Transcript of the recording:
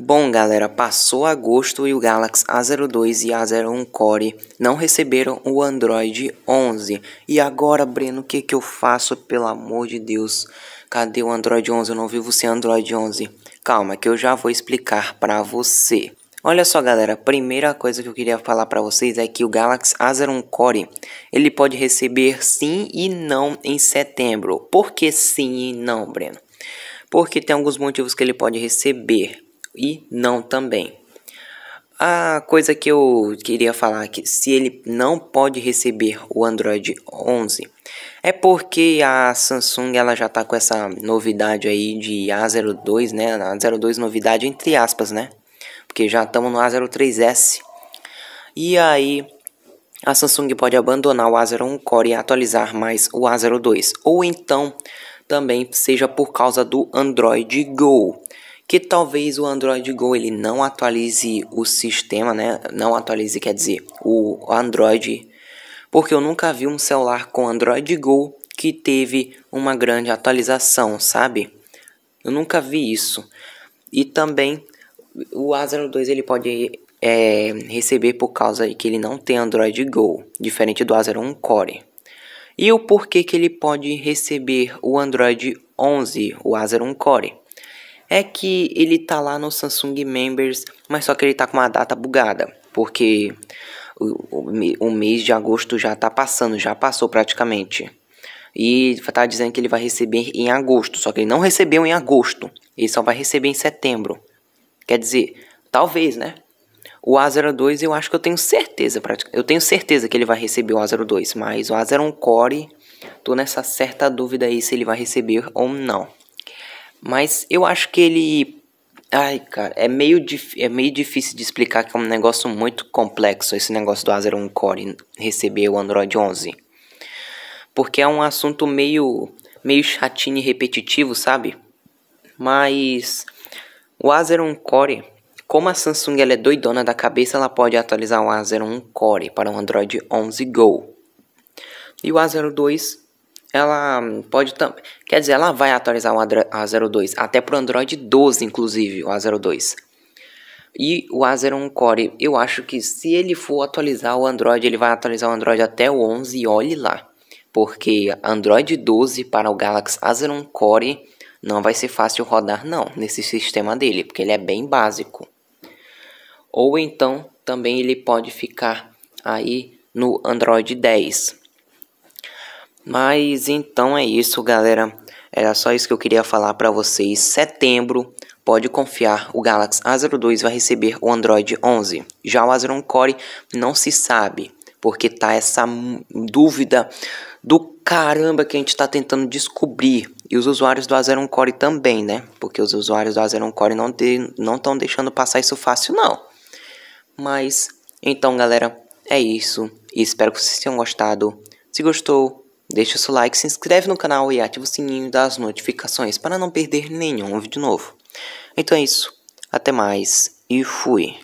Bom galera, passou agosto e o Galaxy A02 e A01 Core não receberam o Android 11. E agora, Breno, o que, que eu faço? Pelo amor de Deus, cadê o Android 11? Eu não vivo sem Android 11. Calma, que eu já vou explicar para você. Olha só galera, primeira coisa que eu queria falar para vocês é que o Galaxy A01 Core, ele pode receber sim e não em setembro. Por que sim e não, Breno? Porque tem alguns motivos que ele pode receber e não também. A coisa que eu queria falar que se ele não pode receber o Android 11 é porque a Samsung ela já tá com essa novidade aí de A02, né? A02 novidade entre aspas, né? Porque já estamos no A03s. E aí a Samsung pode abandonar o A01 Core e atualizar mais o A02, ou então também seja por causa do Android Go que talvez o Android Go ele não atualize o sistema, né? Não atualize, quer dizer, o Android, porque eu nunca vi um celular com Android Go que teve uma grande atualização, sabe? Eu nunca vi isso. E também o A02 ele pode é, receber por causa que ele não tem Android Go, diferente do A01 Core. E o porquê que ele pode receber o Android 11, o A01 Core? é que ele tá lá no Samsung Members, mas só que ele tá com uma data bugada, porque o, o, o mês de agosto já tá passando, já passou praticamente. E tá dizendo que ele vai receber em agosto, só que ele não recebeu em agosto, ele só vai receber em setembro. Quer dizer, talvez, né? O A02 eu acho que eu tenho certeza, eu tenho certeza que ele vai receber o A02, mas o A01 Core, tô nessa certa dúvida aí se ele vai receber ou não. Mas eu acho que ele. Ai, cara, é meio, dif... é meio difícil de explicar que é um negócio muito complexo esse negócio do Azeron Core receber o Android 11. Porque é um assunto meio, meio chatinho e repetitivo, sabe? Mas o Azeron Core, como a Samsung ela é doidona da cabeça, ela pode atualizar o Azeron Core para o Android 11 Go. E o Azeron 2 ela pode também. Quer dizer, ela vai atualizar o A02, até para o Android 12, inclusive, o A02. E o A01 Core, eu acho que se ele for atualizar o Android, ele vai atualizar o Android até o 11 e olhe lá. Porque Android 12 para o Galaxy A01 Core não vai ser fácil rodar não, nesse sistema dele, porque ele é bem básico. Ou então, também ele pode ficar aí no Android 10, mas então é isso, galera. Era só isso que eu queria falar para vocês. Setembro, pode confiar, o Galaxy A02 vai receber o Android 11. Já o A01 Core não se sabe, porque tá essa dúvida do caramba que a gente está tentando descobrir. E os usuários do A01 Core também, né? Porque os usuários do A01 Core não estão de, deixando passar isso fácil, não. Mas, então, galera, é isso. E espero que vocês tenham gostado. Se gostou, Deixa seu like, se inscreve no canal e ativa o sininho das notificações para não perder nenhum vídeo novo. Então é isso, até mais e fui!